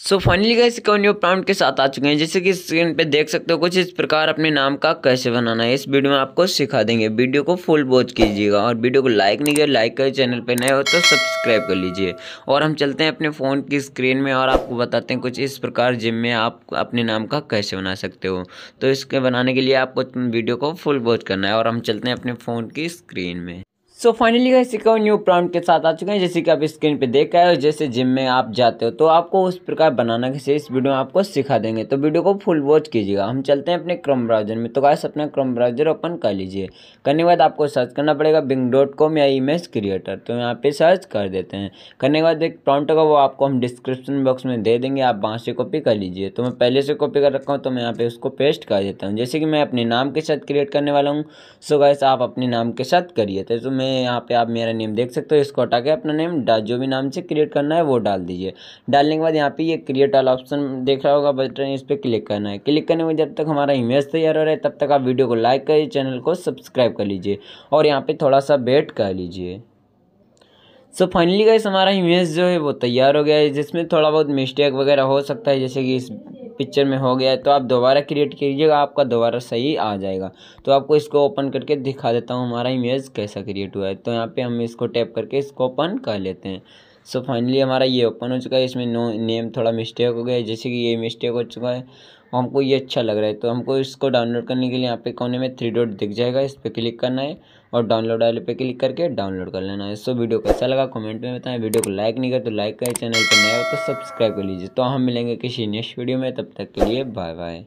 so finally गए कौन new के साथ आ चुके हैं जैसे कि स्क्रीन पे देख सकते हो कुछ इस प्रकार अपने नाम का कैसे बनाना है इस वीडियो में आपको सिखा देंगे वीडियो को फुल वॉच कीजिएगा और वीडियो को लाइक नहीं किया लाइक कर चैनल पे नए हो तो सब्सक्राइब कर लीजिए और हम चलते हैं अपने फ़ोन की स्क्रीन में और आपको बताते हैं कुछ इस प्रकार जिम में आप अपने नाम का कैसे बना सकते हो तो इसके बनाने के लिए आपको वीडियो को फुल वॉच करना है और हम चलते हैं अपने फ़ोन की स्क्रीन में सो फाइनली गाइस एक और न्यू प्रॉम्प्ट के साथ आ चुके हैं जैसे कि आप स्क्रीन पे देख रहे हो जैसे जिम में आप जाते हो तो आपको उस प्रकार बनाना कैसे इस वीडियो में आपको सिखा देंगे तो वीडियो को फुल वॉच कीजिएगा हम चलते हैं अपने क्रम ब्राउजर में तो गाइस अपना क्रम ब्राउजर ओपन कर लीजिए करने के बाद आपको सर्च करना पड़ेगा बिंग डॉट कॉम या इमेज क्रिएटर तो यहाँ पर सर्च कर देते हैं करने के बाद एक प्रॉम्प्ट होगा वो आपको हम डिस्क्रिप्शन बॉक्स में दे देंगे आप वहाँ से कॉपी कर लीजिए तो मैं पहले से कॉपी कर रखा हूँ तो मैं यहाँ पर उसको पेस्ट कर देता हूँ जैसे कि मैं अपने नाम के साथ क्रिएट करने वाला हूँ सो गैस आप अपने नाम के साथ करिए तो मैं हैं यहाँ पे आप मेरा नेम देख सकते हो इसको हटा के अपना नेम जो भी नाम से क्रिएट करना है वो डाल दीजिए डालने के बाद यहाँ पे ये क्रिएट वाला ऑप्शन देख रहा होगा बटन इस पर क्लिक करना है क्लिक करने में जब तक हमारा इमेज तैयार हो रहा है तब तक आप वीडियो को लाइक करिए चैनल को सब्सक्राइब कर लीजिए और यहाँ पर थोड़ा सा वेट कर लीजिए सो फाइनली गाइस हमारा इमेज जो है वो तैयार हो गया है जिसमें थोड़ा बहुत मिस्टेक वगैरह हो सकता है जैसे कि इस पिक्चर में हो गया है तो आप दोबारा क्रिएट कीजिएगा आपका दोबारा सही आ जाएगा तो आपको इसको ओपन करके दिखा देता हूँ हमारा इमेज कैसा क्रिएट हुआ है तो यहाँ पे हम इसको टैप करके इसको ओपन कर लेते हैं सो फाइनली हमारा ये ओपन हो चुका है इसमें नो नेम थोड़ा मिस्टेक हो गया है जैसे कि ये मिस्टेक हो चुका है तो हमको ये अच्छा लग रहा है तो हमको इसको डाउनलोड करने के लिए यहाँ पे कोने में थ्री डॉट दिख जाएगा इस पर क्लिक करना है और डाउनलोड वाले पे क्लिक करके डाउनलोड कर लेना है सो वीडियो कैसा अच्छा लगा कमेंट में बताएं वीडियो को लाइक नहीं कर तो लाइक करें चैनल पर नया हो तो सब्सक्राइब कर लीजिए तो हम मिलेंगे किसी नेक्स्ट वीडियो में तब तक के लिए बाय बाय